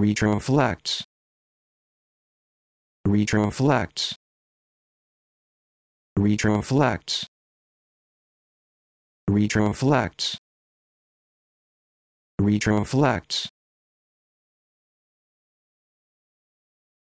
retroflex retroflex retroflex retroflex retroflex